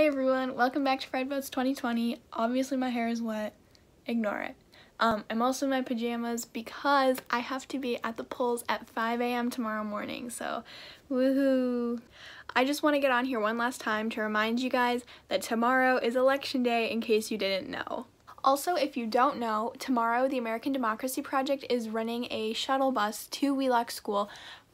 Hey everyone, welcome back to Fried Boats 2020. Obviously my hair is wet, ignore it. Um, I'm also in my pajamas because I have to be at the polls at 5 a.m. tomorrow morning, so woohoo. I just want to get on here one last time to remind you guys that tomorrow is election day in case you didn't know. Also, if you don't know, tomorrow the American Democracy Project is running a shuttle bus to Wheelock School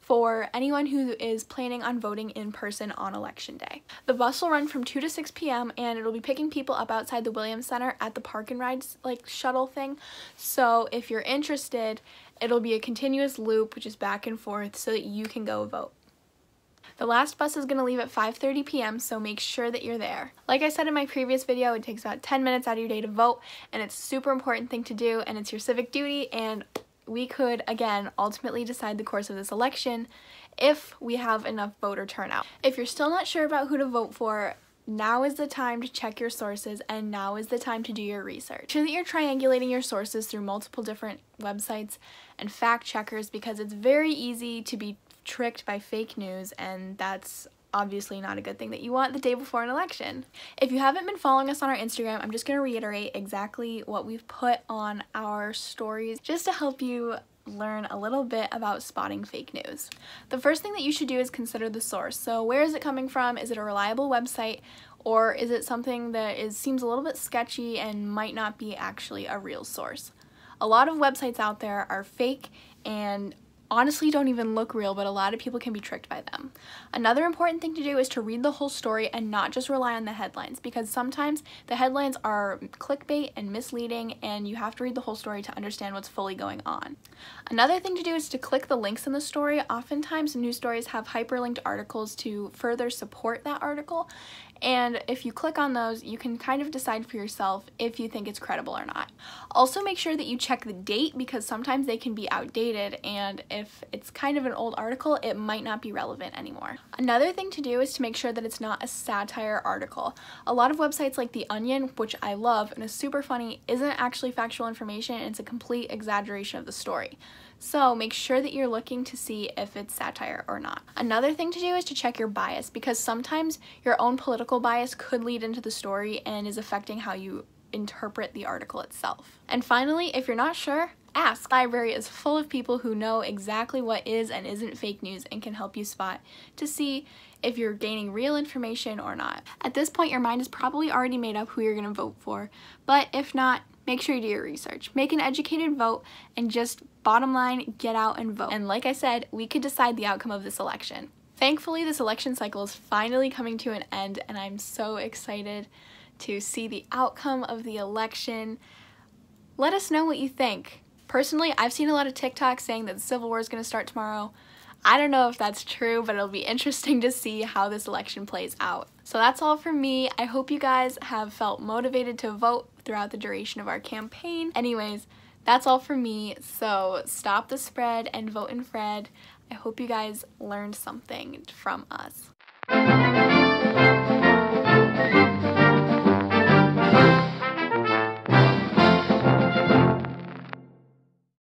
for anyone who is planning on voting in person on election day. The bus will run from 2 to 6 p.m. and it'll be picking people up outside the Williams Center at the park and rides like shuttle thing. So if you're interested, it'll be a continuous loop which is back and forth so that you can go vote. The last bus is going to leave at 5.30 p.m., so make sure that you're there. Like I said in my previous video, it takes about 10 minutes out of your day to vote, and it's a super important thing to do, and it's your civic duty, and we could, again, ultimately decide the course of this election if we have enough voter turnout. If you're still not sure about who to vote for, now is the time to check your sources and now is the time to do your research. Sure that you're triangulating your sources through multiple different websites and fact checkers because it's very easy to be tricked by fake news and that's obviously not a good thing that you want the day before an election. If you haven't been following us on our Instagram, I'm just going to reiterate exactly what we've put on our stories just to help you learn a little bit about spotting fake news. The first thing that you should do is consider the source. So where is it coming from? Is it a reliable website? Or is it something that is seems a little bit sketchy and might not be actually a real source? A lot of websites out there are fake and honestly don't even look real, but a lot of people can be tricked by them. Another important thing to do is to read the whole story and not just rely on the headlines because sometimes the headlines are clickbait and misleading and you have to read the whole story to understand what's fully going on. Another thing to do is to click the links in the story. Oftentimes news stories have hyperlinked articles to further support that article and if you click on those, you can kind of decide for yourself if you think it's credible or not. Also make sure that you check the date because sometimes they can be outdated and if it's kind of an old article, it might not be relevant anymore. Another thing to do is to make sure that it's not a satire article. A lot of websites like The Onion, which I love and is super funny, isn't actually factual information it's a complete exaggeration of the story. So make sure that you're looking to see if it's satire or not. Another thing to do is to check your bias because sometimes your own political bias could lead into the story and is affecting how you interpret the article itself. And finally, if you're not sure, ask. Library is full of people who know exactly what is and isn't fake news and can help you spot to see if you're gaining real information or not. At this point, your mind is probably already made up who you're gonna vote for, but if not, make sure you do your research. Make an educated vote and just bottom line, get out and vote. And like I said, we could decide the outcome of this election. Thankfully, this election cycle is finally coming to an end and I'm so excited to see the outcome of the election. Let us know what you think. Personally, I've seen a lot of TikTok saying that the Civil War is going to start tomorrow. I don't know if that's true, but it'll be interesting to see how this election plays out. So that's all from me. I hope you guys have felt motivated to vote throughout the duration of our campaign. Anyways, that's all from me, so stop the spread and vote in Fred. I hope you guys learned something from us.